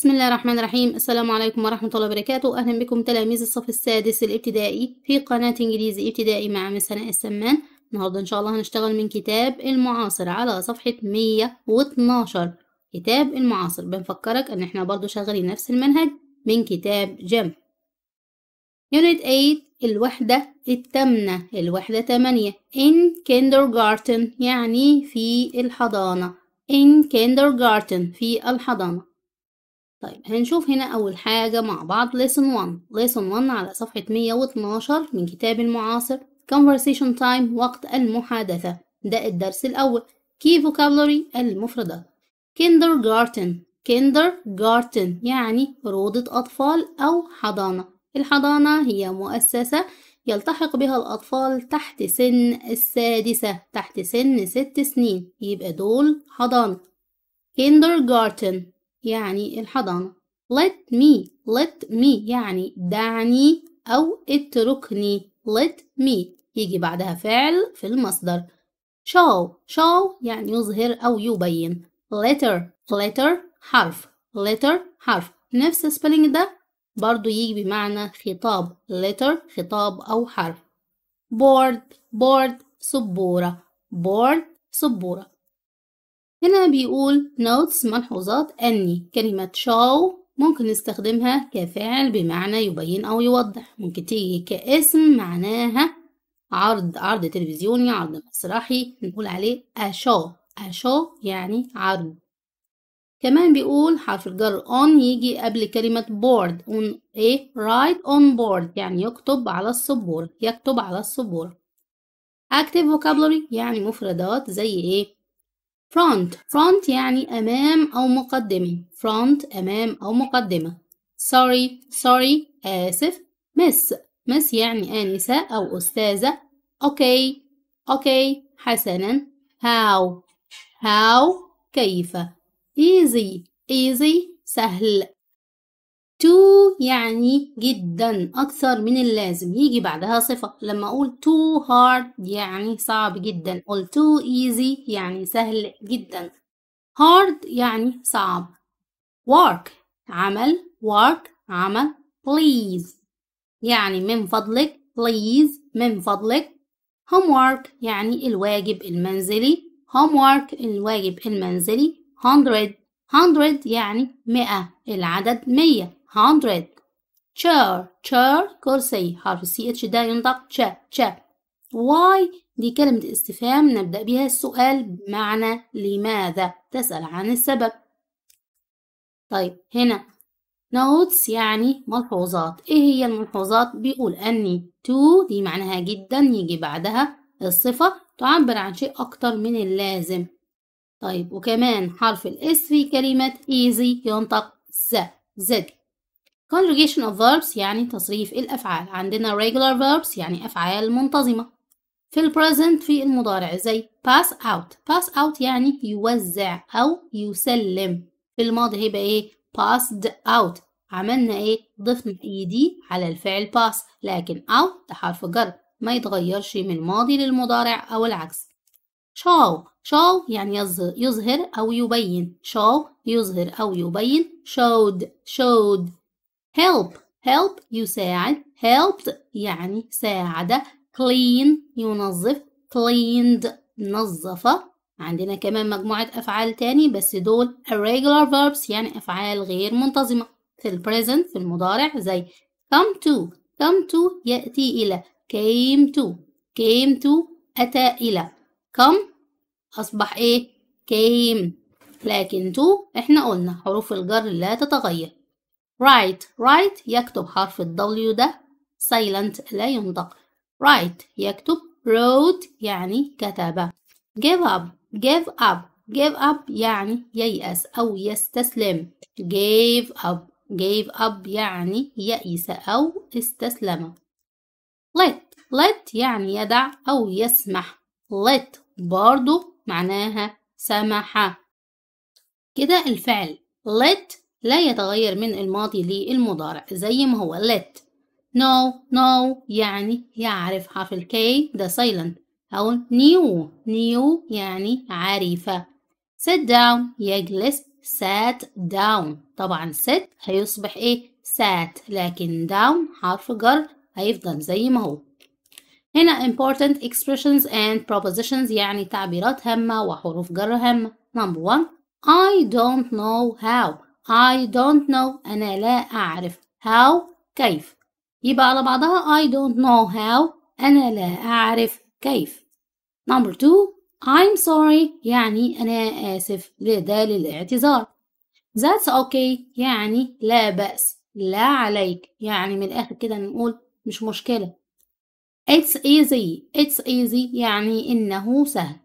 بسم الله الرحمن الرحيم السلام عليكم ورحمة الله وبركاته أهلا بكم تلاميذ الصف السادس الابتدائي في قناة إنجليزي ابتدائي مع مس سناء السمان النهاردة إن شاء الله هنشتغل من كتاب المعاصر على صفحة 112 كتاب المعاصر بنفكرك إن إحنا برضو شغالين نفس المنهج من كتاب جم يونت 8 الوحدة التامنة الوحدة 8 in kindergarten يعني في الحضانة in kindergarten في الحضانة طيب هنشوف هنا أول حاجة مع بعض lesson 1 lesson 1 على صفحة 112 من كتاب المعاصر conversation time وقت المحادثة ده الدرس الأول key vocabulary المفردات kindergarten kindergarten يعني روضة أطفال أو حضانة الحضانة هي مؤسسة يلتحق بها الأطفال تحت سن السادسة تحت سن ست سنين يبقى دول حضانة kindergarten يعني الحضانة let me let me يعني دعني أو اتركني let me يجي بعدها فعل في المصدر show show يعني يظهر أو يبين letter letter حرف letter حرف نفس spelling ده برضو يجي بمعنى خطاب letter خطاب أو حرف board board سبورة board سبورة هنا بيقول notes ملحوظات أني كلمة show ممكن نستخدمها كفعل بمعنى يبين أو يوضح ممكن تيجي كاسم معناها عرض عرض تلفزيوني عرض مسرحي نقول عليه a show a show يعني عرض كمان بيقول حرف الجر on يجي قبل كلمة board on ايه write on board يعني يكتب على السبورة يكتب على السبورة active vocabulary يعني مفردات زي ايه front front يعني أمام أو مقدمة front أمام أو مقدمة sorry sorry آسف miss miss يعني آنسة أو أستاذة okay okay حسنا how how كيف easy easy سهل تو يعني جدا أكثر من اللازم يجي بعدها صفة لما أقول too hard يعني صعب جدا أقول too easy يعني سهل جدا hard يعني صعب work عمل work عمل please يعني من فضلك please من فضلك homework يعني الواجب المنزلي homework الواجب المنزلي hundred hundred يعني مئة العدد مئة hundred chair chair كرسي حرف سي اتش ده ينطق تشا تشا why دي كلمة استفهام نبدأ بها السؤال بمعنى لماذا تسأل عن السبب طيب هنا notes يعني ملحوظات ايه هي الملحوظات بيقول اني to دي معناها جدا يجي بعدها الصفة تعبر عن شيء أكتر من اللازم طيب وكمان حرف الاس في كلمة easy ينطق ز زد Conjugation of verbs يعني تصريف الأفعال عندنا regular verbs يعني أفعال منتظمة في present في المضارع زي pass out pass out يعني يوزع أو يسلم في الماضي هيبقى إيه passed out عملنا إيه ضفنا إيدي e على الفعل pass لكن out ده حرف جر ما يتغيرش من الماضي للمضارع أو العكس show show يعني يظهر أو يبين show يظهر أو يبين showed showed help help يساعد helped يعني ساعد clean ينظف cleaned نظف عندنا كمان مجموعة أفعال تاني بس دول irregular verbs يعني أفعال غير منتظمة في ال present في المضارع زي come to come to يأتي إلى came to came to أتى إلى come أصبح إيه came لكن to إحنا قلنا حروف الجر لا تتغير write write يكتب حرف ال W ده silent لا ينطق write يكتب wrote يعني كتب give up give up give up يعني ييأس أو يستسلم gave up gave up يعني يئس أو استسلم let let يعني يدع أو يسمح let برضو معناها سمح كده الفعل let لا يتغير من الماضي للمضارع زي ما هو let no no يعني يعرف حرف ال K ده silent أو new new يعني عارفة sit down يجلس sat down طبعا sit هيصبح ايه sat لكن down حرف جر هيفضل زي ما هو هنا important expressions and propositions يعني تعبيرات هامة وحروف جر هامة number one I don't know how I don't know أنا لا أعرف how كيف يبقى على بعضها I don't know how أنا لا أعرف كيف number two I'm sorry يعني أنا آسف لذا للاعتذار that's okay يعني لا بأس لا عليك يعني من الآخر كده نقول مش مشكلة it's easy it's easy يعني إنه سهل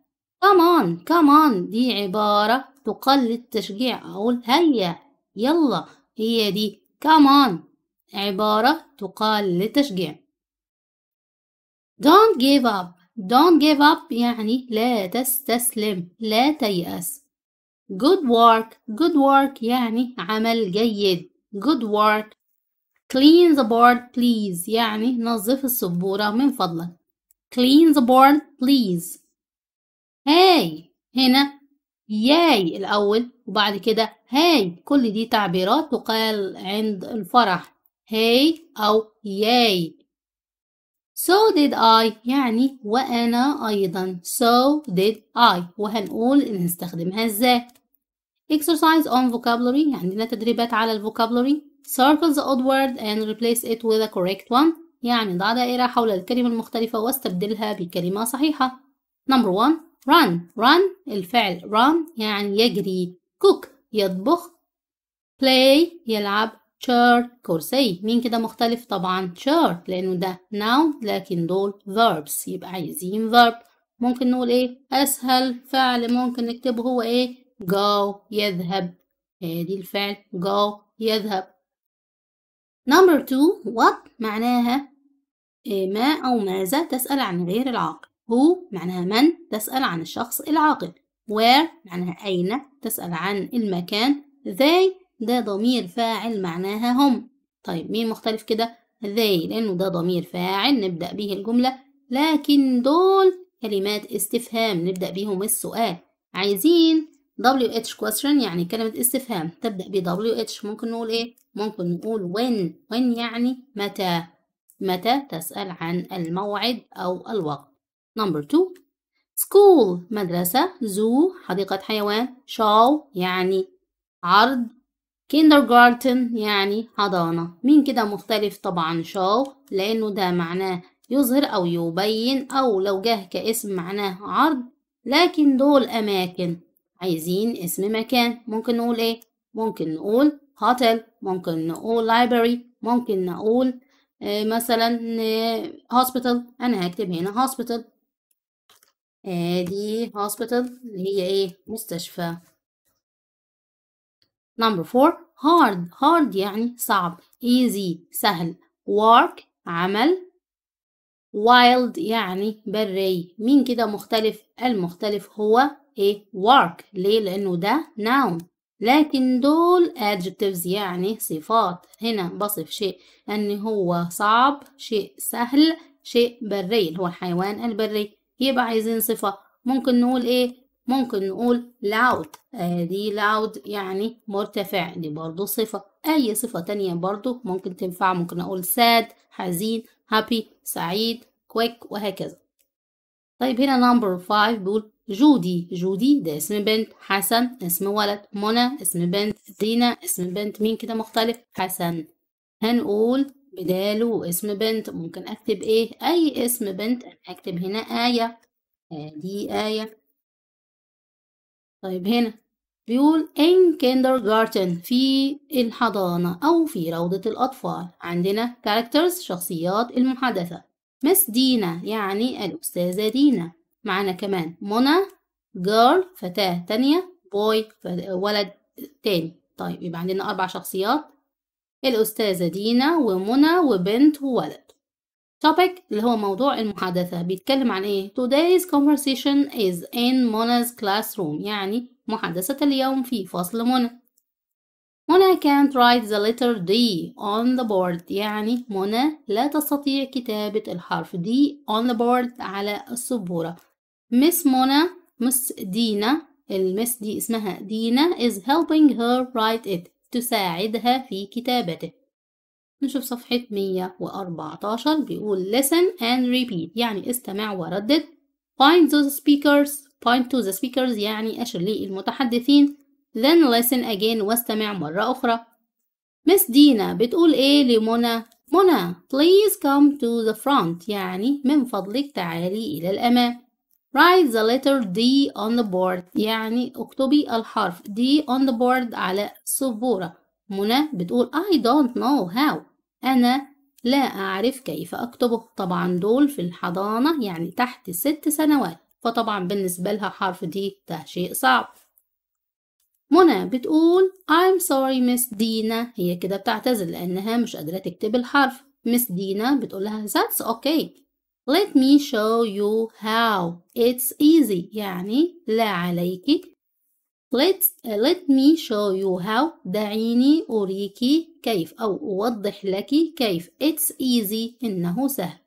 come on come on دي عبارة تقلد تشجيع أقول هيا يلا هي دي كمان عبارة تقال للتشجيع don't give up don't give up يعني لا تستسلم لا تيأس good work good work يعني عمل جيد good work clean the board please يعني نظف السبورة من فضلك clean the board please hey هنا ياي الأول وبعد كده هاي كل دي تعبيرات تقال عند الفرح هاي أو ياي So did I يعني وأنا أيضا So did I وهنقول نستخدمها ازاي Exercise on vocabulary يعني عندنا تدريبات على الفوكابلري Circle the odd word and replace it with a correct one يعني ضع دائرة حول الكلمة المختلفة واستبدلها بكلمة صحيحة Number one run run الفعل run يعني يجري cook يطبخ play يلعب chair كرسي مين كده مختلف طبعا chair لأنه ده noun لكن دول verbs يبقى عايزين verb ممكن نقول ايه أسهل فعل ممكن نكتبه هو ايه go يذهب ادي الفعل go يذهب number two what معناها إيه، ما أو ماذا تسأل عن غير العاقل هو معناها من تسأل عن الشخص العاقل where معناها أين تسأل عن المكان they ده ضمير فاعل معناها هم طيب مين مختلف كده they لأنه ده ضمير فاعل نبدأ به الجملة لكن دول كلمات استفهام نبدأ بهم السؤال عايزين WH question يعني كلمة استفهام تبدأ ب WH ممكن نقول إيه؟ ممكن نقول when when يعني متى متى تسأل عن الموعد أو الوقت Number two school مدرسة zoo حديقة حيوان show يعني عرض kindergarten يعني حضانة مين كده مختلف طبعا show لأنه ده معناه يظهر أو يبين أو لو جه كاسم معناه عرض لكن دول أماكن عايزين اسم مكان ممكن نقول إيه ممكن نقول hotel ممكن نقول library ممكن نقول آه، مثلا آه، hospital أنا هكتب هنا hospital دي hospital اللي هي ايه مستشفى number four hard hard يعني صعب easy سهل work عمل wild يعني بري مين كده مختلف المختلف هو ايه work ليه لانه ده noun لكن دول adjectives يعني صفات هنا بصف شيء ان هو صعب شيء سهل شيء بري اللي هو الحيوان البري يبقى عايزين صفة ممكن نقول ايه ممكن نقول loud ادي آه، loud يعني مرتفع دي برضو صفة اي صفة تانية برضو ممكن تنفع ممكن اقول sad حزين happy سعيد quick وهكذا طيب هنا نمبر 5 بيقول جودي جودي ده اسم بنت حسن اسم ولد منى اسم بنت زينة اسم بنت مين كده مختلف حسن هنقول بداله اسم بنت ممكن اكتب ايه اي اسم بنت اكتب هنا آية ادي آه، آية طيب هنا بيقول in kindergarten في الحضانة أو في روضة الأطفال عندنا characters شخصيات المحادثة مس دينا يعني الأستاذة دينا معانا كمان منى girl فتاة تانية boy ولد تاني طيب يبقى عندنا أربع شخصيات الأستاذة دينا ومنى وبنت وولد topic اللي هو موضوع المحادثة بيتكلم عن ايه today's conversation is in Mona's classroom يعني محادثة اليوم في فصل منى منى can't write the letter D on the board يعني منى لا تستطيع كتابة الحرف D on the board على السبورة مس منى مس دينا المس دي اسمها دينا is helping her write it تساعدها في كتابته نشوف صفحة 114 بيقول listen and repeat يعني استمع وردد find those speakers point to the speakers يعني أشر للمتحدثين then listen again واستمع مرة أخرى مس دينا بتقول إيه لمنى منى please come to the front يعني من فضلك تعالي إلى الأمام write the letter D on the board يعني اكتبي الحرف D on the board على سبورة منى بتقول I don't know how أنا لا أعرف كيف أكتبه طبعا دول في الحضانة يعني تحت ست سنوات فطبعا بالنسبة لها حرف D ده شيء صعب منى بتقول I'm sorry miss دينا هي كده بتعتذر لأنها مش قادرة تكتب الحرف miss دينا بتقولها that's okay Let me show you how. It's easy. يعني لا عليك. Let, uh, let me show you how. دعيني أريك كيف أو أوضح لك كيف. It's easy. إنه سهل.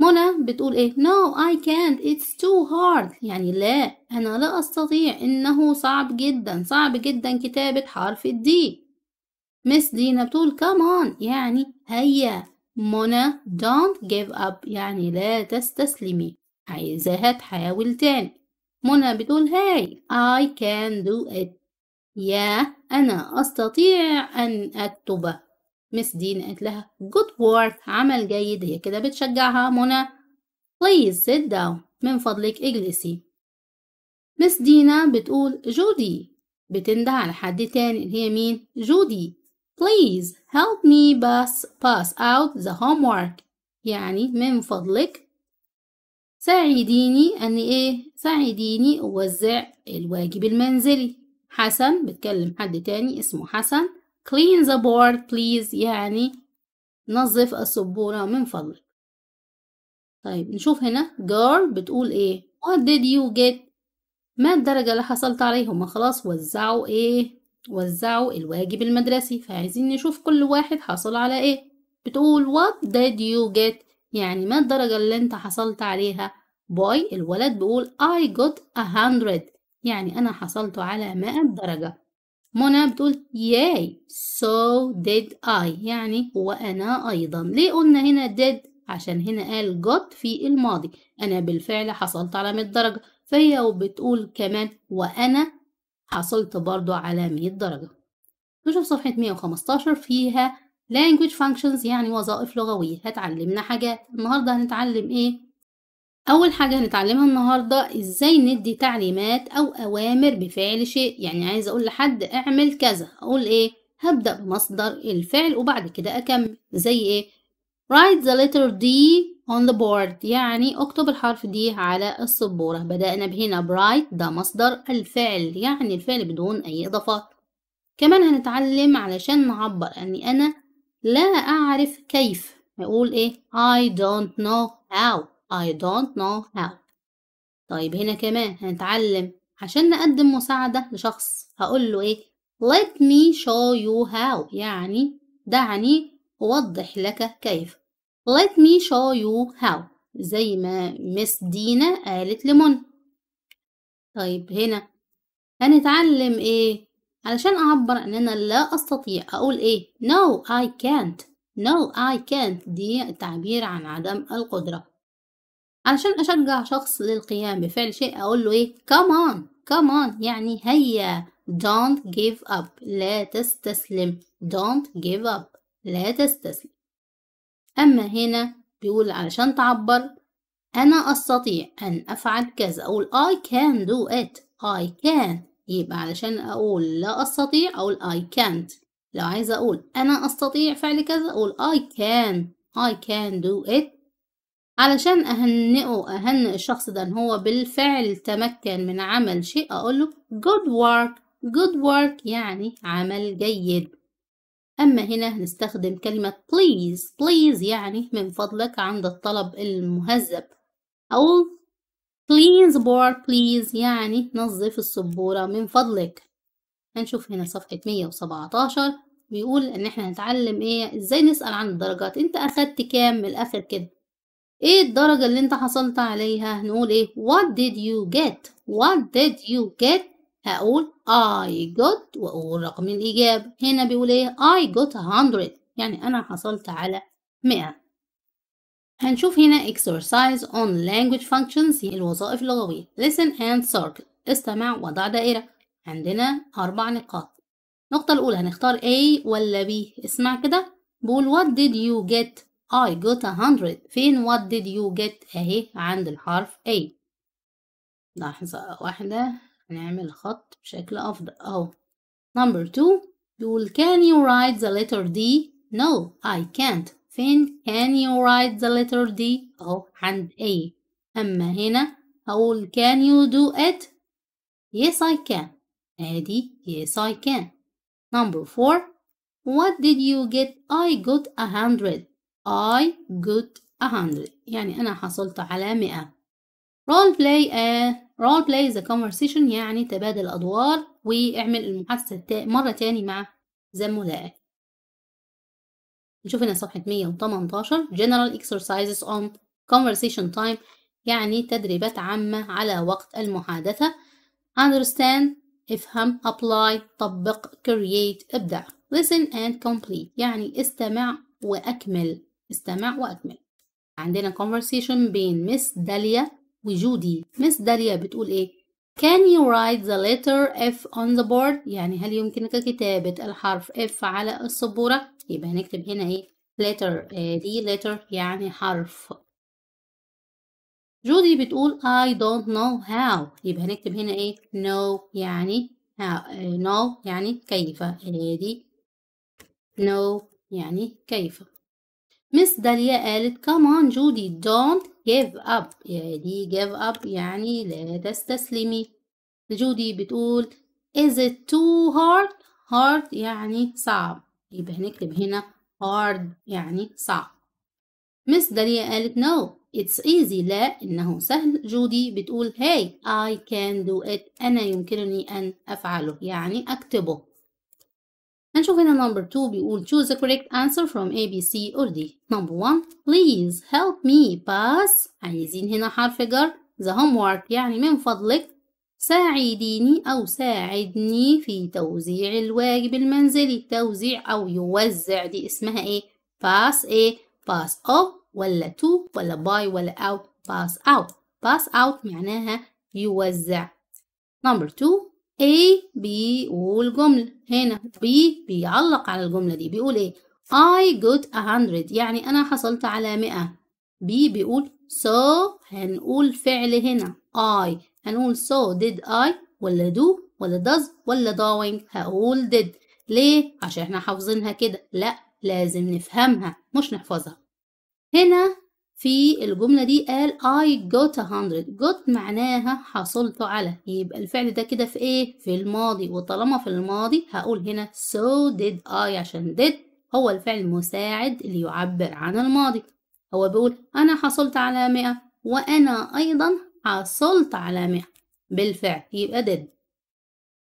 منى بتقول إيه؟ No, I can't. It's too hard. يعني لا أنا لا أستطيع. إنه صعب جدا. صعب جدا كتابة حرف الدي. مس دينا بتقول come on يعني هيا منى don't give up يعني لا تستسلمي عايزاها تحاول تاني منى بتقول هاي I can do it يا أنا أستطيع أن أكتب مس دين قالت لها good work عمل جيد هي كده بتشجعها منى please sit down من فضلك اجلسي مس دينا بتقول جودي بتنده على حد تاني اللي هي مين جودي Please help me pass, pass out the homework. يعني من فضلك ساعديني أن إيه؟ ساعديني أوزع الواجب المنزلي. حسن بتكلم حد تاني اسمه حسن. Clean the board please يعني نظف السبورة من فضلك. طيب نشوف هنا girl بتقول إيه؟ What did you get؟ ما الدرجة اللي حصلت عليهم؟ خلاص وزعوا إيه؟ وزعوا الواجب المدرسي فعايزين نشوف كل واحد حصل على ايه بتقول what did you get يعني ما الدرجة اللي انت حصلت عليها boy الولد بيقول I got a hundred يعني أنا حصلت على مائة درجة منى بتقول ياي so did I يعني وأنا أيضا ليه قلنا هنا did عشان هنا قال got في الماضي أنا بالفعل حصلت على مائة درجة فهي وبتقول كمان وأنا حصلت برضو على 100 درجة نشوف صفحة 115 فيها language functions يعني وظائف لغوية هتعلمنا حاجات النهاردة هنتعلم ايه؟ أول حاجة هنتعلمها النهاردة ازاي ندي تعليمات أو أوامر بفعل شيء يعني عايز أقول لحد اعمل كذا أقول ايه؟ هبدأ بمصدر الفعل وبعد كده أكمل زي ايه؟ write the letter D on the board يعني اكتب الحرف D على السبورة بدأنا بهنا write ده مصدر الفعل يعني الفعل بدون أي إضافات كمان هنتعلم علشان نعبر أني أنا لا أعرف كيف نقول إيه I don't know how I don't know how طيب هنا كمان هنتعلم عشان نقدم مساعدة لشخص هقول له إيه let me show you how يعني دعني أوضح لك كيف Let me show you how زي ما مس دينا قالت لمن طيب هنا هنتعلم ايه علشان اعبر ان انا لا استطيع اقول ايه no I can't no I can't دي تعبير عن عدم القدرة علشان اشجع شخص للقيام بفعل شيء اقول له ايه come on come on يعني هيا don't give up لا تستسلم don't give up لا تستسلم أما هنا بيقول علشان تعبر أنا أستطيع أن أفعل كذا أقول I can do it I can يبقى علشان أقول لا أستطيع أقول I can't لو عايزة أقول أنا أستطيع فعل كذا أقول I can I can do it علشان أهنئه أهنئ الشخص ده إن هو بالفعل تمكن من عمل شيء أقوله good work good work يعني عمل جيد أما هنا هنستخدم كلمة please please يعني من فضلك عند الطلب المهذب أو please board please يعني نظف السبورة من فضلك هنشوف هنا صفحة 117 بيقول إن إحنا هنتعلم إيه إزاي نسأل عن الدرجات أنت أخدت كام من الآخر كده إيه الدرجة اللي أنت حصلت عليها نقول إيه what did you get what did you get هقول I got رقم الإجابة هنا بيقول إيه I got 100 يعني أنا حصلت على 100 هنشوف هنا exercise on language functions الوظائف اللغوية listen and circle استمع وضع دائرة عندنا أربع نقاط النقطة الأولى هنختار A ولا B اسمع كده بقول what did you get I got 100 فين what did you get اهي عند الحرف A لحظة واحدة هنعمل خط بشكل أفضل أهو number two يقول can you write the letter D no I can't فين can you write the letter D أهو عند A أما هنا أقول can you do it yes I can أدي yes I can number four what did you get I got a hundred I got a hundred يعني أنا حصلت على مئة role play a role play the conversation يعني تبادل أدوار واعمل المحادثة مرة تاني مع زملائك نشوف هنا صفحة 118 general exercises on conversation time يعني تدريبات عامة على وقت المحادثة understand افهم apply طبق create ابدع listen and complete يعني استمع وأكمل استمع وأكمل عندنا conversation بين مس داليا وجودي مس داريا بتقول ايه Can you write the letter F on the board يعني هل يمكنك كتابة الحرف F على السبورة يبقى هنكتب هنا ايه letter آه، دي letter يعني حرف جودي بتقول I don't know how يبقى هنكتب هنا ايه no يعني how. آه، no يعني كيف آه، دي no يعني كيف مس داليا قالت come on جودي don't give up دي give up يعني لا تستسلمي جودي بتقول is it too hard hard يعني صعب يبقى هنكتب هنا hard يعني صعب مس داليا قالت no it's easy لا إنه سهل جودي بتقول hey I can do it أنا يمكنني أن أفعله يعني أكتبه هنشوف هنا number 2 بيقول choose the correct answer from A, B, C or D number 1 please help me pass عايزين هنا حرف جر the homework يعني من فضلك ساعديني أو ساعدني في توزيع الواجب المنزلي توزيع أو يوزع دي اسمها ايه pass ايه pass of ولا to ولا by ولا out pass out pass out معناها يوزع number 2 A بيقول جملة هنا B بيعلق على الجملة دي بيقول ايه I got a hundred يعني أنا حصلت على مئة B بيقول so هنقول فعل هنا I هنقول so did I ولا do ولا does ولا doing هقول did ليه عشان احنا حافظينها كده لا لازم نفهمها مش نحفظها هنا في الجملة دي قال I got a hundred got معناها حصلت على يبقى الفعل ده كده في ايه؟ في الماضي وطالما في الماضي هقول هنا so did I عشان did هو الفعل المساعد اللي يعبر عن الماضي هو بيقول أنا حصلت على مئة وأنا أيضا حصلت على مئة بالفعل يبقى did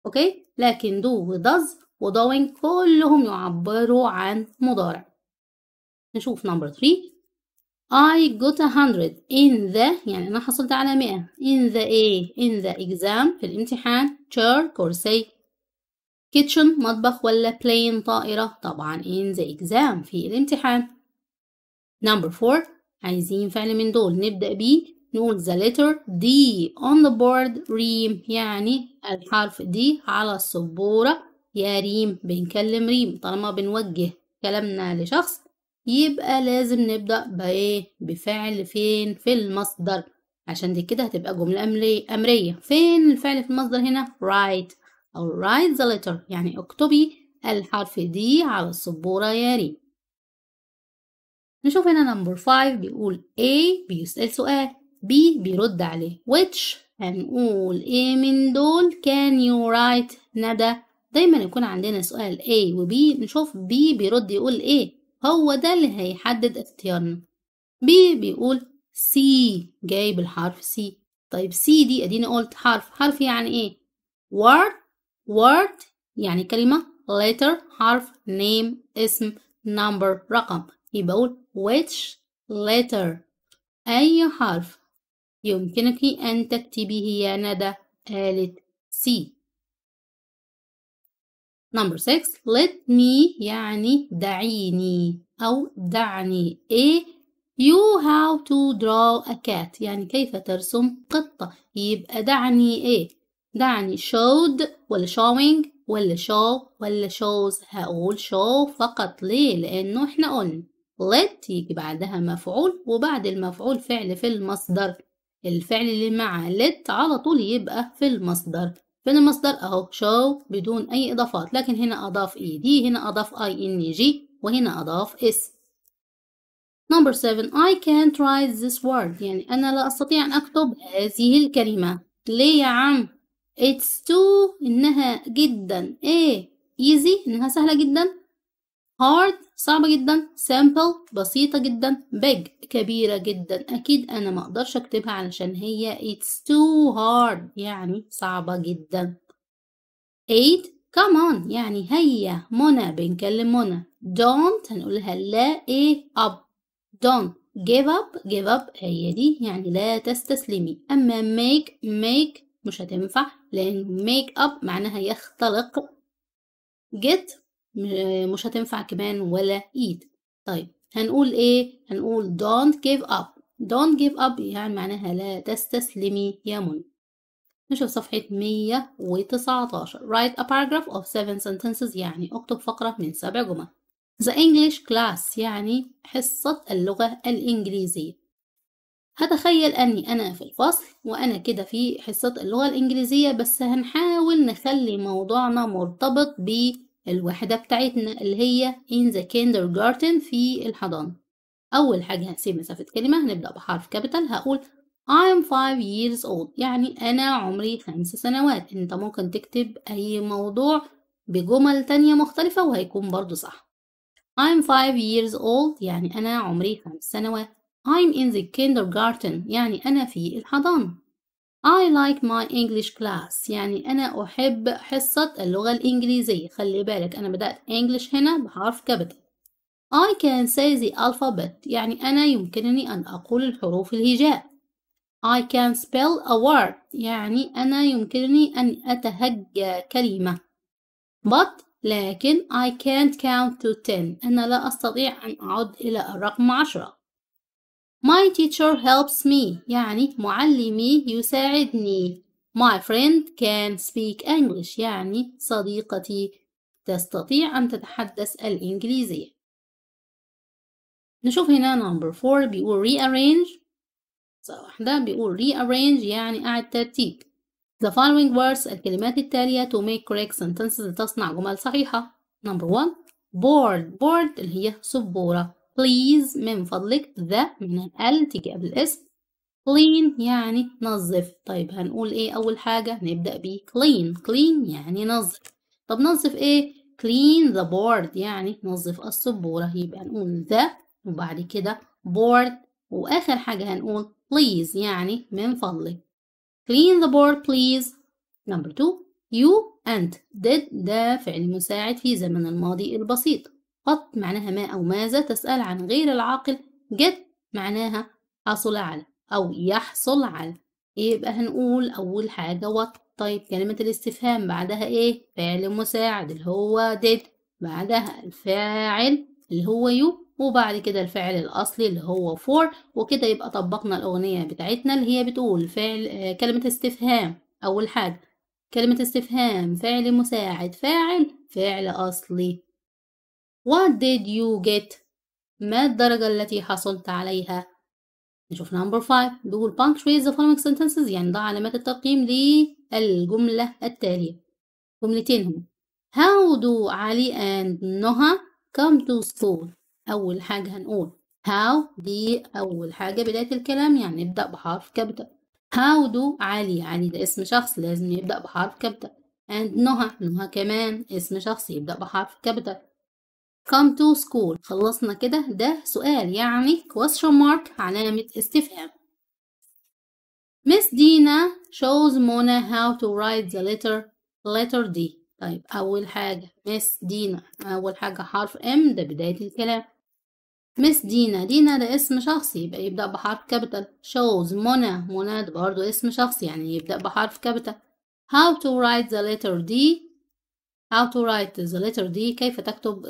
أوكي؟ لكن do و does و doing كلهم يعبروا عن مضارع نشوف نمبر 3 I got a hundred in the يعني أنا حصلت على مئة in the a in the exam في الامتحان chair كرسي kitchen مطبخ ولا plane طائرة طبعا in the exam في الامتحان number four عايزين فعل من دول نبدأ بيه نقول the letter D on the board ريم يعني الحرف D على السبورة يا ريم بنكلم ريم طالما بنوجه كلامنا لشخص يبقى لازم نبدأ بإيه بفعل فين في المصدر عشان دي كده هتبقى جملة أمرية فين الفعل في المصدر هنا write أو write the letter يعني اكتبي الحرف دي على السبورة يا ري نشوف هنا نمبر 5 بيقول A بيسأل سؤال B بيرد عليه which هنقول ايه من دول can you write ندى دايما يكون عندنا سؤال A و B نشوف B بيرد يقول ايه هو ده اللي هيحدد اختيارنا بي بيقول سي جايب الحرف سي طيب سي دي اديني قلت حرف حرف يعني ايه word word يعني كلمة letter حرف name اسم number رقم يبقى اقول which letter اي حرف يمكنك ان تكتبيه يا ندى قالت سي نمبر 6 let me يعني دعيني أو دعني إيه You how to draw a cat يعني كيف ترسم قطة يبقى دعني إيه دعني showed ولا showing ولا show ولا shows هقول show فقط ليه لأنه إحنا قلنا let يجي بعدها مفعول وبعد المفعول فعل في المصدر الفعل اللي مع let على طول يبقى في المصدر فين المصدر اهو show بدون اي اضافات لكن هنا اضاف اي e دي هنا اضاف اي ان جي وهنا اضاف اس number 7 I can't write this word يعني انا لا استطيع ان اكتب هذه الكلمة ليه يا عم it's too انها جدا ايه easy انها سهلة جدا hard صعبة جدا simple بسيطة جدا big كبيرة جدا أكيد أنا ما أقدرش أكتبها علشان هي it's too hard يعني صعبة جدا eight come on يعني هيا منى بنكلم منى don't هنقولها لا إيه up don't give up give up هي دي يعني لا تستسلمي أما make make مش هتنفع لأن make up معناها يختلق get مش هتنفع كمان ولا ايد طيب هنقول ايه هنقول don't give up don't give up يعني معناها لا تستسلمي يا منى نشوف صفحة 119 write a paragraph of seven sentences يعني اكتب فقرة من سبع جمل the English class يعني حصة اللغة الإنجليزية هتخيل أني أنا في الفصل وأنا كده في حصة اللغة الإنجليزية بس هنحاول نخلي موضوعنا مرتبط الوحدة بتاعتنا اللي هي in the kindergarten في الحضانة أول حاجة هقسم مسافة كلمة هنبدأ بحرف كابيتال هقول I'm five years old يعني أنا عمري خمس سنوات أنت ممكن تكتب أي موضوع بجمل تانية مختلفة وهيكون برضو صح I'm five years old يعني أنا عمري خمس سنوات I'm in the kindergarten يعني أنا في الحضانة I like my English class يعني أنا أحب حصة اللغة الإنجليزية خلي بالك أنا بدأت English هنا بحرف capital I can say the alphabet يعني أنا يمكنني أن أقول الحروف الهجاء I can spell a word يعني أنا يمكنني أن أتهجى كلمة but لكن I can't count to ten أنا لا أستطيع أن أعد إلى الرقم عشرة My teacher helps me يعني معلمي يساعدني. My friend can speak English يعني صديقتي تستطيع أن تتحدث الإنجليزية. نشوف هنا number four بيقول rearrange واحدة بيقول rearrange يعني أعد ترتيب. The following words الكلمات التالية to make correct sentences لتصنع جمل صحيحة. Number one board board اللي هي سبورة. Please من فضلك the من ال تيجي قبل الاسم clean يعني نظف طيب هنقول ايه اول حاجة نبدأ بيه clean clean يعني نظف طب نظف ايه clean the board يعني نظف السبورة يبقى نقول the وبعد كده board واخر حاجة هنقول please يعني من فضلك clean the board please number two you and did ده فعل مساعد في زمن الماضي البسيط قط معناها ما أو ماذا تسأل عن غير العاقل جد معناها حصل على أو يحصل على يبقى هنقول أول حاجة وات طيب كلمة الاستفهام بعدها إيه فعل مساعد اللي هو did بعدها الفاعل اللي هو يو وبعد كده الفعل الأصلي اللي هو for وكده يبقى طبقنا الأغنية بتاعتنا اللي هي بتقول فعل آه، كلمة استفهام أول حاجة كلمة استفهام فعل مساعد فاعل فعل أصلي What did you get? ما الدرجة التي حصلت عليها؟ نشوف نمبر 5 بيقول punctuate the following sentences يعني ضع علامات التقييم للجملة التالية جملتين هم How do علي and نهى come to school؟ أول حاجة هنقول how دي أول حاجة بداية الكلام يعني نبدأ بحرف كبدة how do علي علي ده اسم شخص لازم يبدأ بحرف كبدة and نهى نهى كمان اسم شخص يبدأ بحرف كبدة come to school خلصنا كده ده سؤال يعني question mark علامة استفهام Miss Dina shows Mona how to write the letter letter D طيب أول حاجة Miss Dina أول حاجة حرف M ده بداية الكلام Miss دينا دينا ده اسم شخصي يبقى يبدأ بحرف كابيتال shows منى منى ده برضه اسم شخصي يعني يبدأ بحرف كابيتال how to write the letter D how to write the letter D كيف تكتب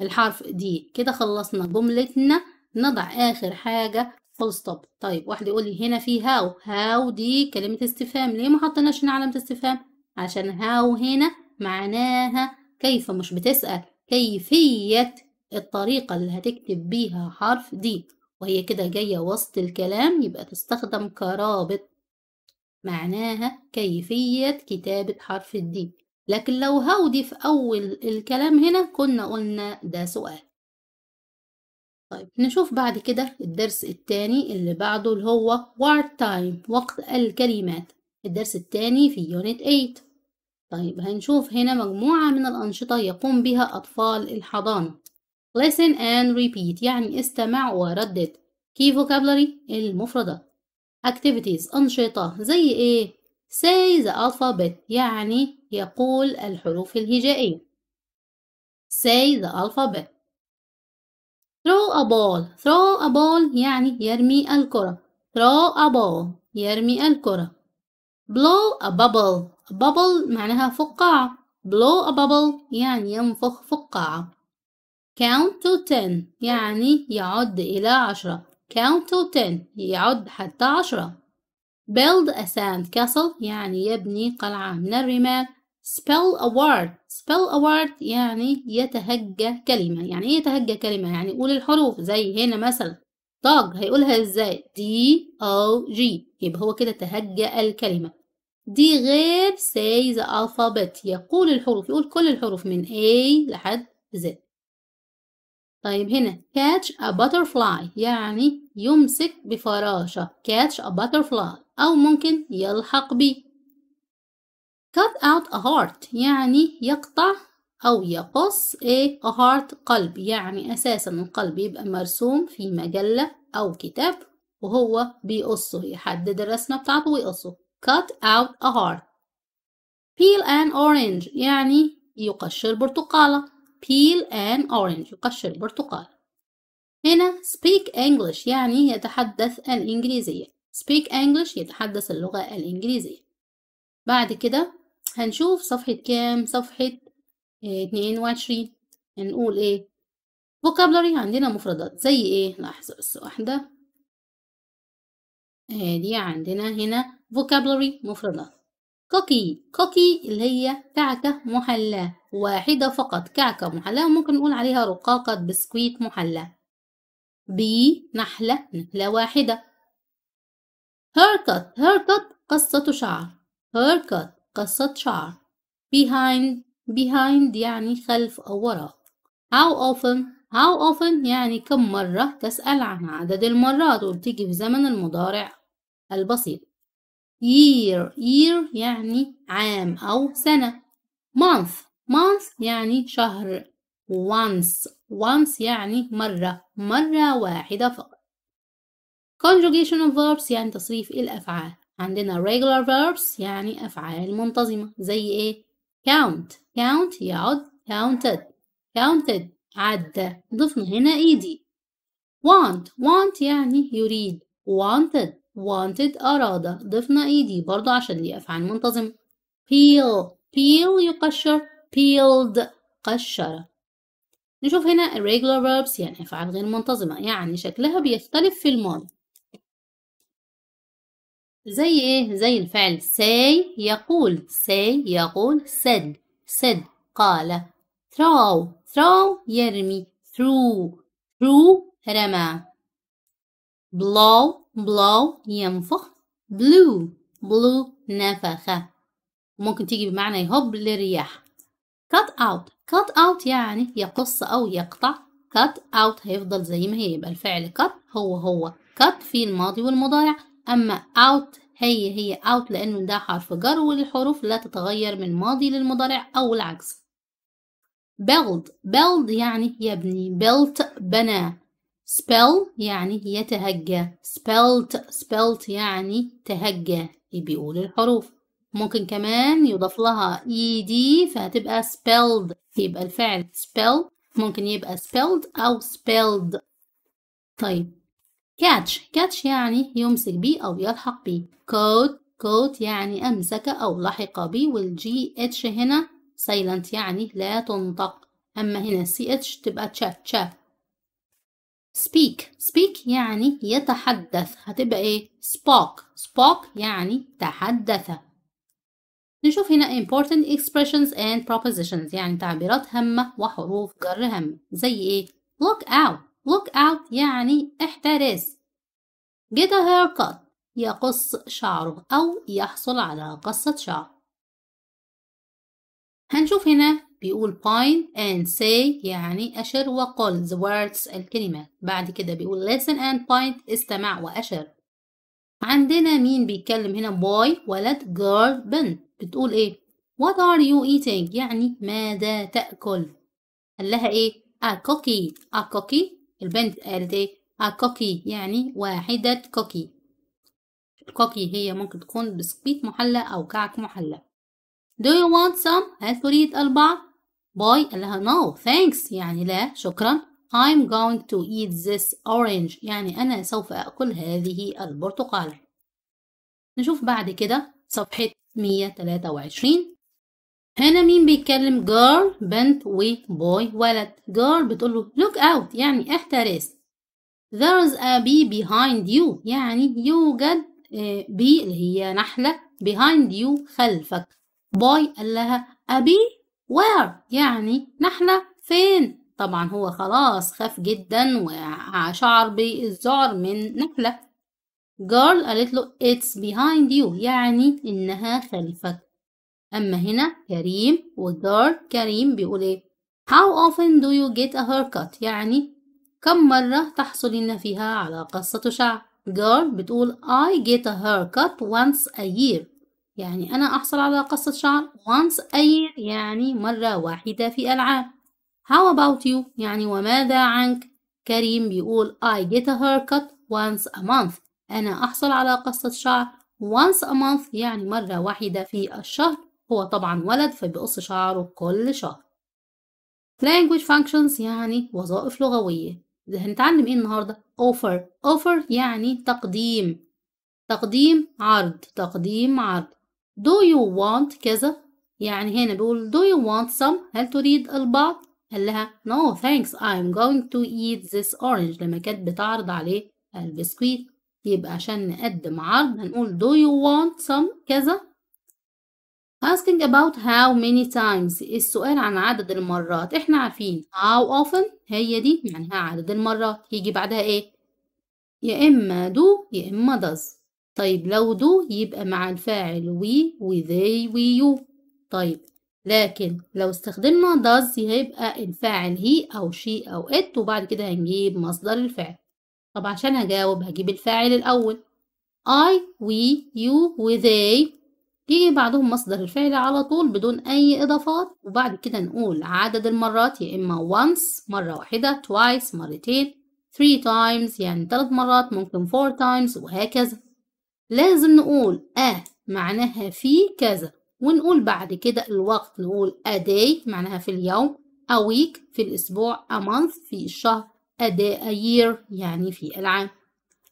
الحرف D كده خلصنا جملتنا نضع آخر حاجة full stop طيب واحد يقول لي هنا في how how دي كلمة استفهام ليه ما حطيناش هنا علامة استفهام عشان how هنا معناها كيف مش بتسأل كيفية الطريقة اللي هتكتب بيها حرف دي وهي كده جاية وسط الكلام يبقى تستخدم كرابط معناها كيفية كتابة حرف الدي لكن لو هودي في أول الكلام هنا كنا قلنا ده سؤال طيب نشوف بعد كده الدرس التاني اللي بعده اللي هو وارد time وقت الكلمات الدرس التاني في يونت 8 طيب هنشوف هنا مجموعة من الأنشطة يقوم بها أطفال الحضانة listen and repeat يعني استمع وردد key vocabulary المفردات activities أنشطة زي إيه say the alphabet يعني يقول الحروف الهجائية say the alphabet throw a ball throw a ball يعني يرمي الكرة throw a ball يرمي الكرة blow a bubble a bubble معناها فقاعة blow a bubble يعني ينفخ فقاعة count to ten يعني يعد إلى عشرة count to ten يعد حتى عشرة build a sand castle يعني يبني قلعة من الرمال spell a word spell a word يعني يتهجى كلمة يعني ايه يتهجى كلمة يعني يقول الحروف زي هنا مثلا dog هيقولها ازاي d o g يبقى هو كده تهجى الكلمة دي غير say the alphabet يقول الحروف يقول كل الحروف من A لحد Z طيب هنا catch a butterfly يعني يمسك بفراشة catch a butterfly أو ممكن يلحق بيه cut out a heart يعني يقطع أو يقص إيه a heart قلب يعني أساسا القلب يبقى مرسوم في مجلة أو كتاب وهو بيقصه يحدد الرسمة بتاعته ويقصه cut out a heart peel an orange يعني يقشر برتقالة peel an orange يقشر برتقالة هنا speak English يعني يتحدث الإنجليزية speak English يتحدث اللغة الإنجليزية بعد كده هنشوف صفحة كام صفحة آه، اتنين وعشرين هنقول ايه فوكابلري عندنا مفردات زي ايه لحظة بس واحدة آه، دي عندنا هنا فوكابلري مفردات كوكي كوكي اللي هي كعكة محلاة واحدة فقط كعكة محلاة ممكن نقول عليها رقاقة بسكويت محلاة بي نحلة نحلة واحدة هيركت هيركت قصة شعر هيركت قصة شعر behind behind يعني خلف أو وراء how often how often يعني كم مرة تسأل عن عدد المرات وبتيجي في زمن المضارع البسيط year year يعني عام أو سنة month month يعني شهر once once يعني مرة مرة واحدة فقط conjugation of verbs يعني تصريف الأفعال عندنا regular verbs يعني أفعال منتظمة زي إيه count count يعد counted counted عد ضفنا هنا إيدي want want يعني يريد wanted wanted أراد ضفنا إيدي برضو عشان دي أفعال منتظمة peel peel يقشر peeled قشر نشوف هنا irregular verbs يعني أفعال غير منتظمة يعني شكلها بيختلف في الماضي زي ايه زي الفعل say يقول say يقول said said قال throw throw يرمي through through رمى blow blow ينفخ blue blue نفخة ممكن تيجي بمعنى يهب للرياح cut out cut out يعني يقص أو يقطع cut out هيفضل زي ما هي يبقى الفعل cut هو هو cut في الماضي والمضارع أما out هي هي out لأنه ده حرف جر والحروف لا تتغير من ماضي للمضارع أو العكس build build يعني يبني built بنى spell يعني يتهجى spelt spelt يعني تهجى بيقول الحروف ممكن كمان يضاف لها ed فهتبقى spelled يبقى الفعل spell ممكن يبقى spelled أو spelled طيب catch catch يعني يمسك بي أو يلحق بي caught caught يعني أمسك أو لحق بي والجي اتش هنا silent يعني لا تنطق أما هنا سي اتش تبقى تشا تشا speak speak يعني يتحدث هتبقى ايه spoke spoke يعني تحدث نشوف هنا important expressions and propositions يعني تعبيرات هامة وحروف جر هامة زي ايه look out look out يعني احترس get a haircut يقص شعره أو يحصل على قصة شعر هنشوف هنا بيقول point and say يعني أشر وقل the words الكلمات بعد كده بيقول listen and point استمع وأشر عندنا مين بيتكلم هنا boy ولد girl بنت بتقول ايه what are you eating يعني ماذا تأكل قال لها ايه a cookie a cookie البنت قالت ايه كوكي آه، يعني واحدة كوكي الكوكي هي ممكن تكون بسكويت محلى أو كعك محلى Do you want some؟ هل تريد البعض؟ boy قال لها no thanks يعني لا شكرا I'm going to eat this orange يعني أنا سوف أكل هذه البرتقالة نشوف بعد كده صفحة 123 هنا مين بيتكلم جار بنت و boy ولد جار بتقوله look out يعني احترس there's a bee behind you يعني يوجد بي آه، اللي هي نحلة behind you خلفك boy قال لها a bee where يعني نحلة فين طبعا هو خلاص خاف جدا وشعر بالذعر من نحلة girl قالت له it's behind you يعني إنها خلفك أما هنا كريم وجار كريم بيقول إيه How often do you get a haircut يعني كم مرة تحصلين فيها على قصة شعر جار بتقول I get a haircut once a year يعني أنا أحصل على قصة شعر once a year يعني مرة واحدة في العام How about you يعني وماذا عنك كريم بيقول I get a haircut once a month أنا أحصل على قصة شعر once a month يعني مرة واحدة في الشهر هو طبعا ولد فبيقص شعره كل شهر language functions يعني وظائف لغوية هنتعلم ايه النهاردة offer offer يعني تقديم تقديم عرض تقديم عرض do you want كذا يعني هنا بيقول do you want some هل تريد البعض قال لها no thanks I'm going to eat this orange لما كانت بتعرض عليه البسكويت يبقى عشان نقدم عرض هنقول do you want some كذا asking about how many times السؤال عن عدد المرات احنا عارفين how often هي دي معناها عدد المرات يجي بعدها ايه يا اما do يا اما does طيب لو do يبقى مع الفاعل we و they و you طيب لكن لو استخدمنا does هيبقى الفاعل he او she او it وبعد كده هنجيب مصدر الفعل طب عشان هجاوب هجيب الفاعل الاول I we you we, they يجي بعدهم مصدر الفعل على طول بدون أي إضافات وبعد كده نقول عدد المرات يا إما once مرة واحدة twice مرتين three times يعني ثلاث مرات ممكن four times وهكذا لازم نقول أ معناها في كذا ونقول بعد كده الوقت نقول a day معناها في اليوم a week في الأسبوع a month في الشهر a day a year يعني في العام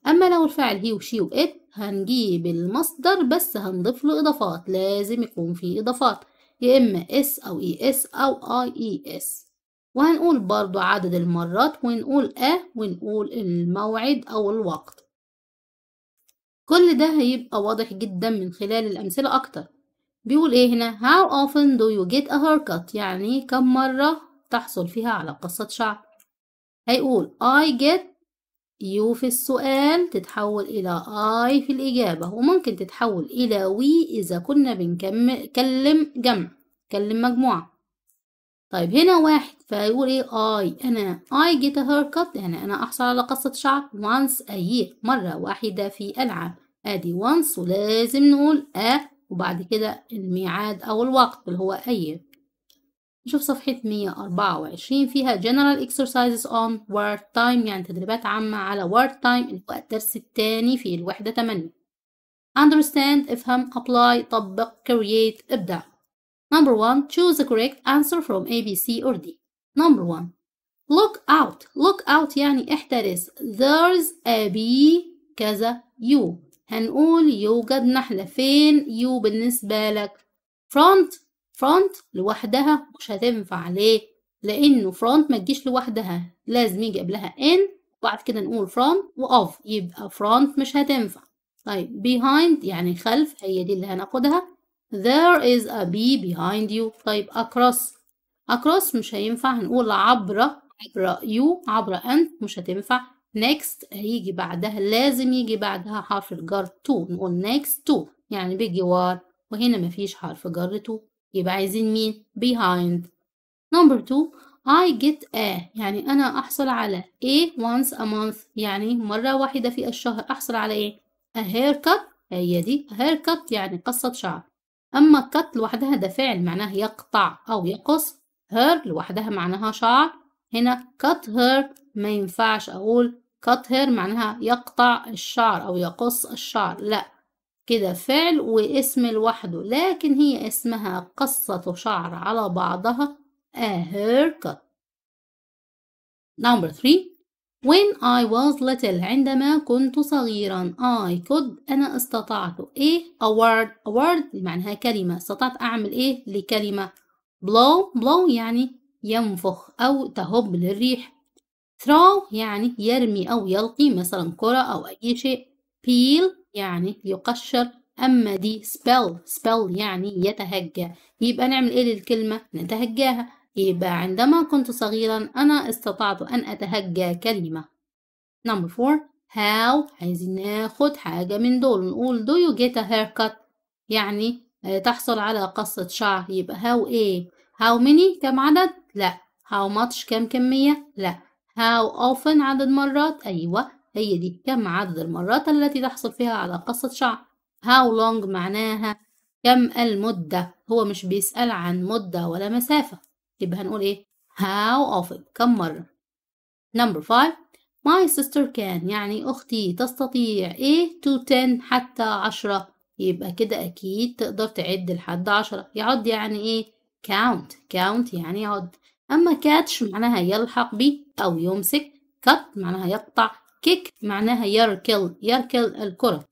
أما لو الفعل هي وشي وإت هنجيب المصدر بس هنضيف له إضافات لازم يكون فيه إضافات يا إما اس أو اي اس أو اي اي اس وهنقول برضو عدد المرات ونقول أ ونقول الموعد أو الوقت كل ده هيبقى واضح جدا من خلال الأمثلة أكتر بيقول إيه هنا How often do you get a haircut يعني كم مرة تحصل فيها على قصة شعر هيقول I get يو في السؤال تتحول إلى آي في الإجابة وممكن تتحول إلى وي إذا كنا بنكلم جمع كلم مجموعة طيب هنا واحد فهيقول ايه اي انا اي جيت هير كات يعني انا احصل على قصة شعر once a مرة واحدة في العام ادي once ولازم نقول ا وبعد كده الميعاد او الوقت اللي هو a نشوف صفحة 124 فيها General Exercises on Word Time يعني تدريبات عامة على Word Time اللي هو الدرس التاني في الوحدة 8 Understand افهم apply طبق create ابدع Number 1 choose the correct answer from A B C or D Number 1 Look out Look out يعني احترس There's a bee كذا you هنقول يوجد نحلة فين you بالنسبة لك front فرونت لوحدها مش هتنفع ليه لانه فرونت ما تجيش لوحدها لازم يجي قبلها ان وبعد كده نقول فرونت واوف يبقى فرونت مش هتنفع طيب behind يعني خلف هي دي اللي هناخدها there is a bee behind you طيب across across مش هينفع هنقول عبر عبر you عبر أنت مش هتنفع next هيجي بعدها لازم يجي بعدها حرف الجر to نقول next to يعني بيجي وار وهنا مفيش حرف جر to يبقى عايزين مين behind number two I get a يعني أنا أحصل على a once a month يعني مرة واحدة في الشهر أحصل على إيه a haircut هي دي a haircut يعني قصة شعر أما cut لوحدها ده فعل معناه يقطع أو يقص hair لوحدها معناها شعر هنا cut hair ما ينفعش أقول cut hair معناها يقطع الشعر أو يقص الشعر لأ كده فعل واسم لوحده لكن هي اسمها قصة شعر على بعضها a haircut number three when I was little عندما كنت صغيرا I could أنا استطعت إيه a word a word معناها كلمة استطعت أعمل إيه لكلمة blow blow يعني ينفخ أو تهب للريح throw يعني يرمي أو يلقي مثلا كرة أو أي شيء peel يعني يقشر أما دي spell spell يعني يتهجى يبقى نعمل إيه للكلمة نتهجاها يبقى عندما كنت صغيرا أنا استطعت أن أتهجى كلمة number four how عايزين ناخد حاجة من دول نقول do you get a haircut يعني آه، تحصل على قصة شعر يبقى how ايه how many كم عدد لا how much كم كمية لا how often عدد مرات أيوة هي دي كم عدد المرات التي تحصل فيها على قصة شعر how long معناها كم المدة هو مش بيسأل عن مدة ولا مسافة يبقى هنقول ايه how often كم مرة number five my sister can يعني أختي تستطيع ايه to ten حتى عشرة يبقى كده أكيد تقدر تعد لحد عشرة يعد يعني ايه count count يعني يعد أما catch معناها يلحق بي أو يمسك cut معناها يقطع kick معناها يركل يركل الكرة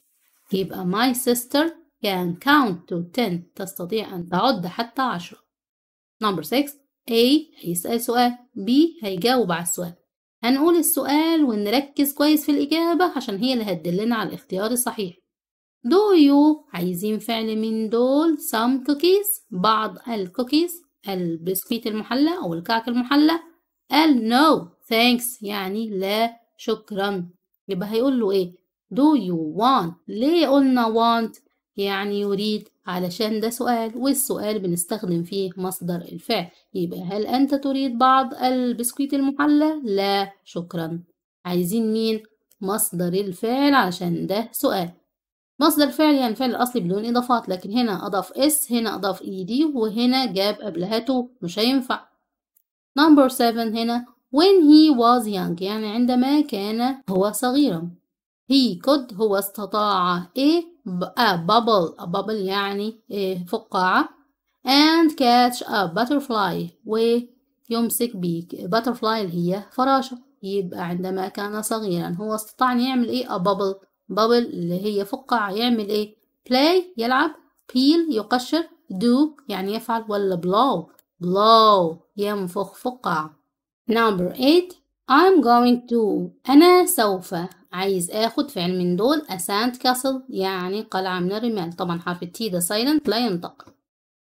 يبقى my sister can count to ten تستطيع أن تعد حتى عشرة number six A هيسأل سؤال B هيجاوب على السؤال هنقول السؤال ونركز كويس في الإجابة عشان هي اللي هتدلنا على الاختيار الصحيح do you عايزين فعل من دول some cookies بعض الكوكيز البسكويت المحلى أو الكعك المحلى قال no thanks يعني لا شكرا يبقى هيقول له ايه do you want ليه قلنا want يعني يريد علشان ده سؤال والسؤال بنستخدم فيه مصدر الفعل يبقى هل أنت تريد بعض البسكويت المحلى؟ لا شكرا عايزين مين؟ مصدر الفعل علشان ده سؤال مصدر الفعل يعني الفعل الأصلي بدون إضافات لكن هنا أضاف اس هنا أضاف اي دي وهنا جاب قبلها تو مش هينفع نمبر 7 هنا when he was young يعني عندما كان هو صغيرا he could هو استطاع a, a bubble a bubble يعني فقاعة and catch a butterfly ويمسك بيك butterfly اللي هي فراشة يبقى عندما كان صغيرا هو استطاع أن يعمل ايه a bubble bubble اللي هي فقاعة يعمل ايه play يلعب peel يقشر do يعني يفعل ولا blow blow ينفخ فقاعة Number 8 I'm going to أنا سوف عايز آخد فعل من دول a sand castle يعني قلعة من الرمال طبعا حرف التي ده silent لا ينطق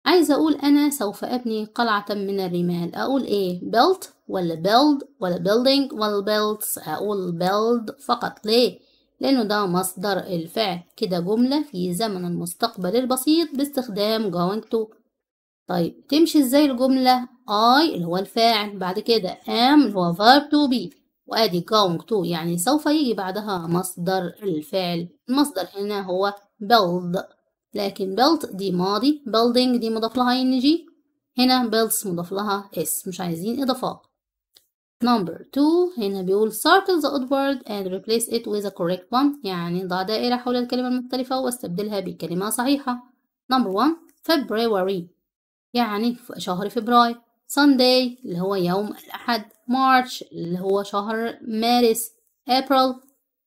عايز أقول أنا سوف أبني قلعة من الرمال أقول إيه built ولا build ولا building ولا builds أقول build فقط ليه لأنه ده مصدر الفعل كده جملة في زمن المستقبل البسيط باستخدام going to طيب تمشي ازاي الجملة I اللي هو الفاعل بعد كده am اللي هو verb to be وادي going to يعني سوف يجي بعدها مصدر الفعل المصدر هنا هو build لكن build دي ماضي building دي مضاف لها ing هنا builds مضاف لها s مش عايزين اضافات number two هنا بيقول circle the odd word and replace it with a correct one يعني ضع دائرة حول الكلمة المختلفة واستبدلها بكلمة صحيحة number one February يعني شهر فبراير Sunday اللي هو يوم الأحد March اللي هو شهر مارس April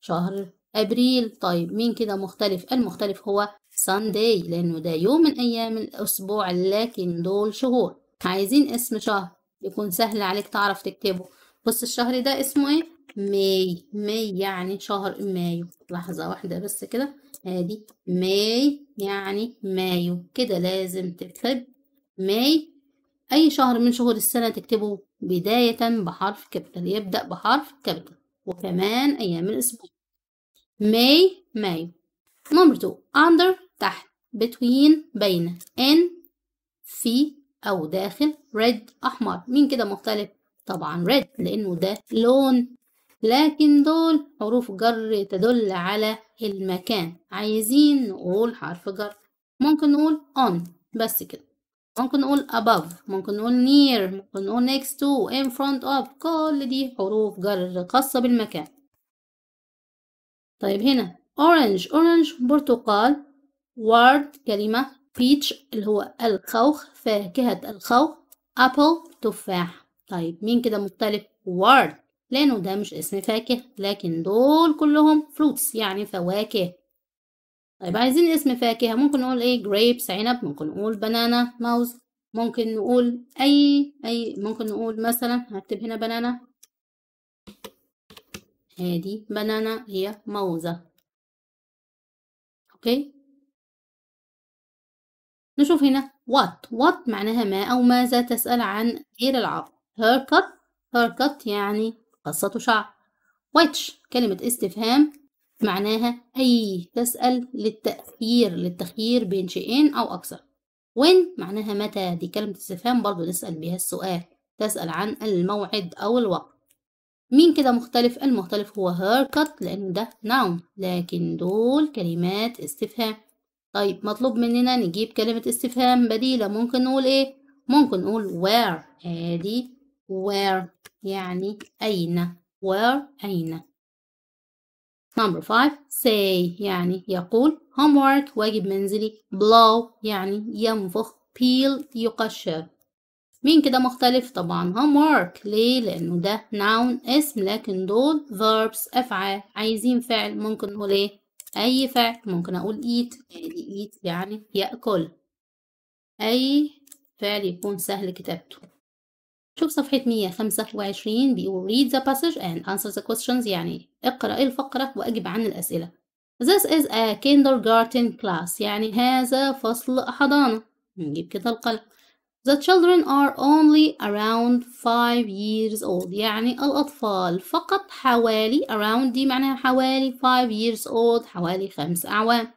شهر أبريل طيب مين كده مختلف المختلف هو Sunday لأنه ده يوم من أيام الأسبوع لكن دول شهور عايزين اسم شهر يكون سهل عليك تعرف تكتبه بص الشهر ده اسمه ايه ماي ماي يعني شهر مايو لحظة واحدة بس كده ادي آه، ماي يعني مايو كده لازم تكتب ماي أي شهر من شهور السنة تكتبه بداية بحرف كابيتال يبدأ بحرف كابيتال وكمان أيام الأسبوع ماي مايو نمبر 2 under تحت between بين in في أو داخل red أحمر مين كده مختلف؟ طبعا red لأنه ده لون لكن دول حروف جر تدل على المكان عايزين نقول حرف جر ممكن نقول on بس كده ممكن نقول above ممكن نقول near ممكن نقول next to in front of كل دي حروف جر خاصة بالمكان طيب هنا orange orange برتقال word كلمة peach اللي هو الخوخ فاكهة الخوخ apple تفاح طيب مين كده مختلف word لأنه ده مش اسم فاكهة لكن دول كلهم fruits يعني فواكه طيب عايزين اسم فاكهة ممكن نقول ايه جريبس عنب ممكن نقول بنانا موز ممكن نقول اي اي ممكن نقول مثلا هكتب هنا بنانا هادي بنانا هي موزة اوكي نشوف هنا what what معناها ما او ماذا تسأل عن غير العرض haircut haircut يعني قصة شعر which كلمة استفهام معناها أي تسأل للتأخير للتخيير بين شيئين أو أكثر وين معناها متى دي كلمة استفهام برضو نسأل بيها السؤال تسأل عن الموعد أو الوقت مين كده مختلف المختلف هو كات لأن ده نون لكن دول كلمات استفهام طيب مطلوب مننا نجيب كلمة استفهام بديلة ممكن نقول ايه ممكن نقول where ادي where يعني أين where أين Number five say يعني يقول homework واجب منزلي blow يعني ينفخ peel يقشر مين كده مختلف طبعا homework ليه لأنه ده noun اسم لكن دول verbs أفعال عايزين فعل ممكن نقول ايه أي فعل ممكن أقول eat يعني eat يعني يأكل أي فعل يكون سهل كتابته شوف صفحة 125 بيقول read the passage and answer the questions يعني اقرأ الفقرة وأجب عن الأسئلة This is a kindergarten class يعني هذا فصل حضانة نجيب كده القلم The children are only around 5 years old يعني الأطفال فقط حوالي around دي معناها حوالي 5 years old حوالي 5 أعوام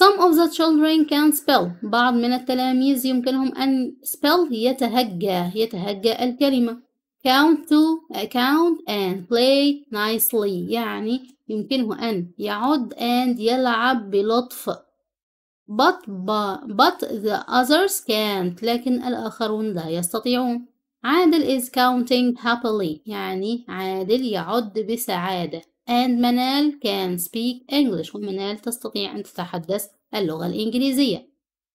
Some of the children can spell. بعض من التلاميذ يمكنهم أن spell يتهجى يتهجى الكلمة. Count to count and play nicely. يعني يمكنه أن يعد and يلعب بلطف. But, but the others can't. لكن الآخرون لا يستطيعون. عادل is counting happily. يعني عادل يعد بسعادة. and منال can speak English ومنال تستطيع أن تتحدث اللغة الإنجليزية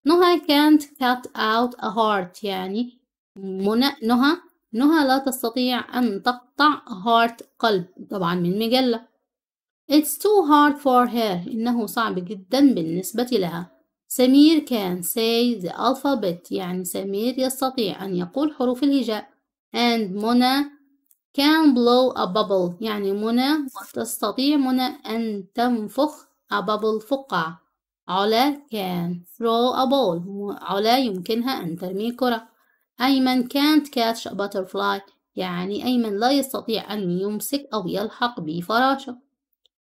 نهى can't cut out a heart يعني منى نهى نهى لا تستطيع أن تقطع heart قلب طبعا من مجلة It's too hard for her إنه صعب جدا بالنسبة لها سمير can say the alphabet يعني سمير يستطيع أن يقول حروف الهجاء and منى can blow a bubble يعني منى تستطيع منى أن تنفخ a bubble فقع علا can throw a ball علا يمكنها أن ترمي كرة أيمن can't catch a butterfly يعني أيمن لا يستطيع أن يمسك أو يلحق بفراشة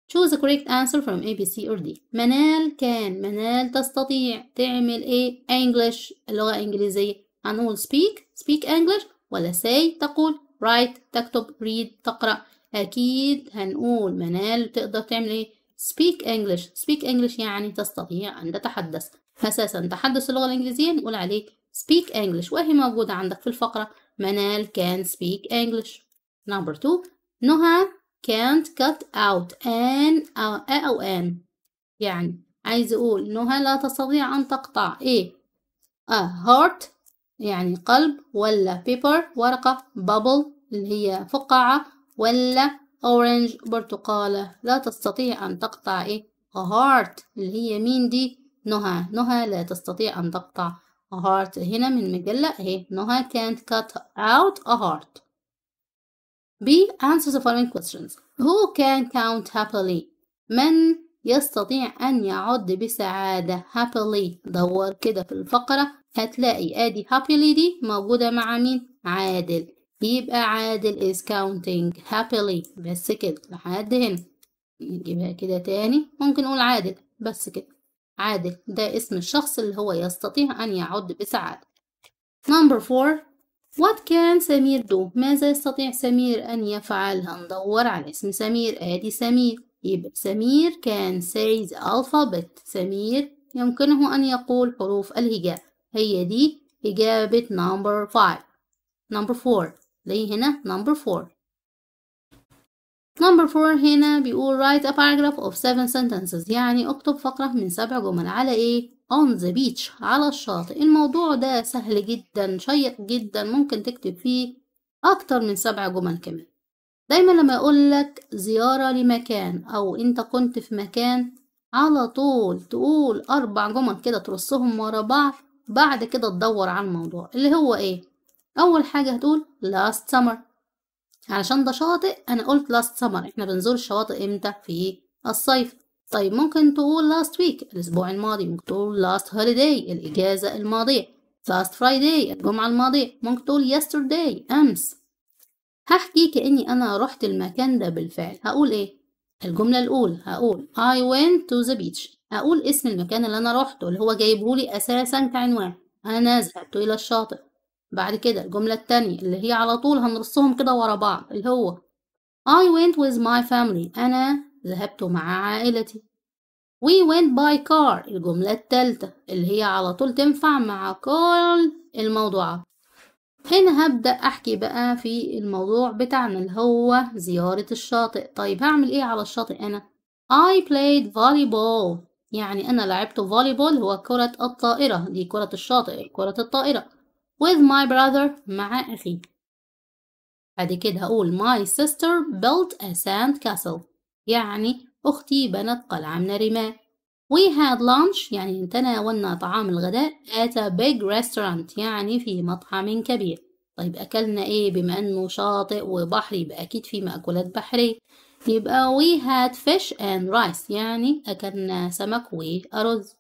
choose the correct answer from A, B, C or D منال كان منال تستطيع تعمل إيه English اللغة الإنجليزية هنقول speak speak English ولا say تقول write تكتب read تقرأ أكيد هنقول منال تقدر تعمل إيه speak English speak English يعني تستطيع أن تتحدث أساسا تحدث اللغة الإنجليزية نقول عليه speak English وهي موجودة عندك في الفقرة منال can speak English number two نهى can't cut out an أو an يعني عايز أقول نهى لا تستطيع أن تقطع إيه a heart يعني قلب ولا paper ورقة bubble اللي هي فقاعة ولا أورنج برتقالة لا تستطيع أن تقطع إيه هارت اللي هي مين دي نهى نهى لا تستطيع أن تقطع هارت هنا من مجلة إيه نهى can't cut out a heart B answer the following questions Who can count happily من يستطيع أن يعد بسعادة happily دور كده في الفقرة هتلاقي آدي happily دي موجودة مع مين عادل يبقى عادل is counting happily بس كده لحد هنا نجيبها كده تاني ممكن نقول عادل بس كده عادل ده اسم الشخص اللي هو يستطيع أن يعد بسعادة number four what can سمير do ماذا يستطيع سمير أن يفعل هندور على اسم سمير آدي سمير يبقى سمير can say the alphabet سمير يمكنه أن يقول حروف الهجاء هي دي إجابة number five number four زي هنا number four number four هنا بيقول write a paragraph of seven sentences يعني اكتب فقرة من سبع جمل على ايه on the beach على الشاطئ الموضوع ده سهل جدا شيق جدا ممكن تكتب فيه اكتر من سبع جمل كمان دايما لما يقولك زيارة لمكان او انت كنت في مكان على طول تقول اربع جمل كده ترصهم ورا بعض بعد كده تدور على الموضوع اللي هو ايه أول حاجة هتقول last summer علشان ده شاطئ أنا قلت last summer إحنا بنزور الشواطئ إمتى في الصيف طيب ممكن تقول last week الأسبوع الماضي ممكن تقول last holiday الإجازة الماضية last Friday الجمعة الماضية ممكن تقول yesterday أمس هحكي كأني أنا رحت المكان ده بالفعل هقول إيه الجملة الأولى هقول I went to the beach هقول اسم المكان اللي أنا روحته اللي هو جايبهولي أساسا كعنوان أنا ذهبت إلى الشاطئ بعد كده الجملة التانية اللي هي على طول هنرصهم كده ورا بعض اللي هو I went with my family أنا ذهبت مع عائلتي We went by car الجملة التالتة اللي هي على طول تنفع مع كل الموضوعات هنا هبدأ أحكي بقى في الموضوع بتاعنا اللي هو زيارة الشاطئ طيب هعمل إيه على الشاطئ أنا I played volleyball يعني أنا لعبت volleyball هو كرة الطائرة دي كرة الشاطئ كرة الطائرة with my brother مع أخي بعد كده هقول my sister built a sand castle يعني أختي بنت قلعة من الرمال We had lunch يعني تناولنا طعام الغداء at a big restaurant يعني في مطعم كبير طيب أكلنا إيه بما أنه شاطئ وبحري يبقى أكيد في مأكولات بحرية يبقى we had fish and rice يعني أكلنا سمك وأرز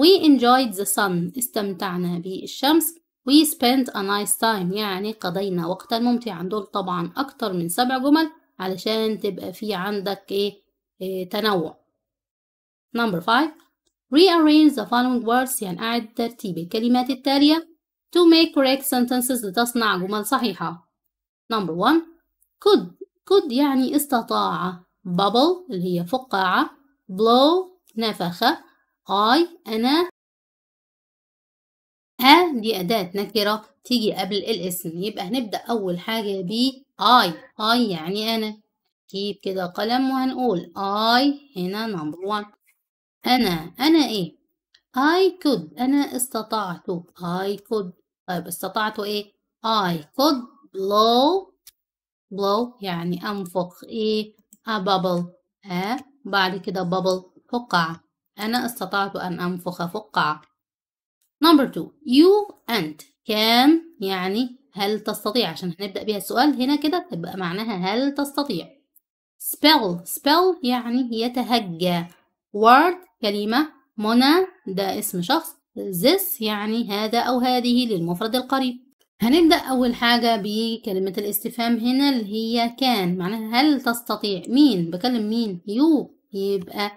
We enjoyed the sun استمتعنا بالشمس We spent a nice time يعني قضينا وقتا ممتعا دول طبعا أكتر من سبع جمل علشان تبقى في عندك إيه, إيه تنوع number five rearrange the following words يعني أعد ترتيب الكلمات التالية to make correct sentences لتصنع جمل صحيحة number one could could يعني استطاع bubble اللي هي فقاعة blow نفخة I أنا ها دي أداة نكرة تيجي قبل الاسم يبقى هنبدأ أول حاجة ب I I يعني أنا جيب كده قلم وهنقول I هنا نمبر وان أنا أنا إيه؟ I could أنا استطعت I could طيب استطعت إيه؟ I could blow blow يعني أنفخ إيه؟ a bubble ها بعد كده bubble فقعة أنا استطعت أن أنفخ فقعة number two you and can يعني هل تستطيع عشان هنبدأ بيها السؤال هنا كده تبقى معناها هل تستطيع spell spell يعني يتهجى word كلمة منى ده اسم شخص this يعني هذا أو هذه للمفرد القريب هنبدأ أول حاجة بكلمة الاستفهام هنا اللي هي كان معناها هل تستطيع مين بكلم مين يو يبقى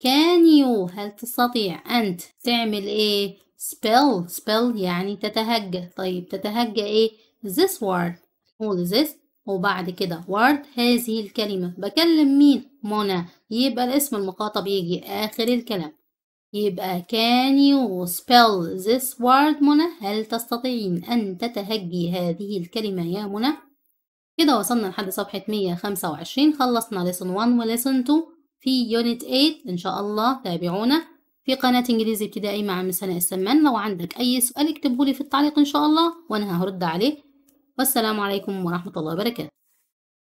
كان يو هل تستطيع أنت تعمل إيه spell spell يعني تتهجى طيب تتهجى ايه this word all this وبعد كده word هذه الكلمة بكلم مين منى يبقى الاسم المخاطب يجي آخر الكلام يبقى can you spell this word منى هل تستطيعين أن تتهجي هذه الكلمة يا منى كده وصلنا لحد صفحة 125 خلصنا lesson 1 و lesson 2 في unit 8 إن شاء الله تابعونا في قناة إنجليزي ابتدائي مع مس هناء السمان لو عندك أي سؤال اكتبه لي في التعليق إن شاء الله وأنا هرد عليه والسلام عليكم ورحمة الله وبركاته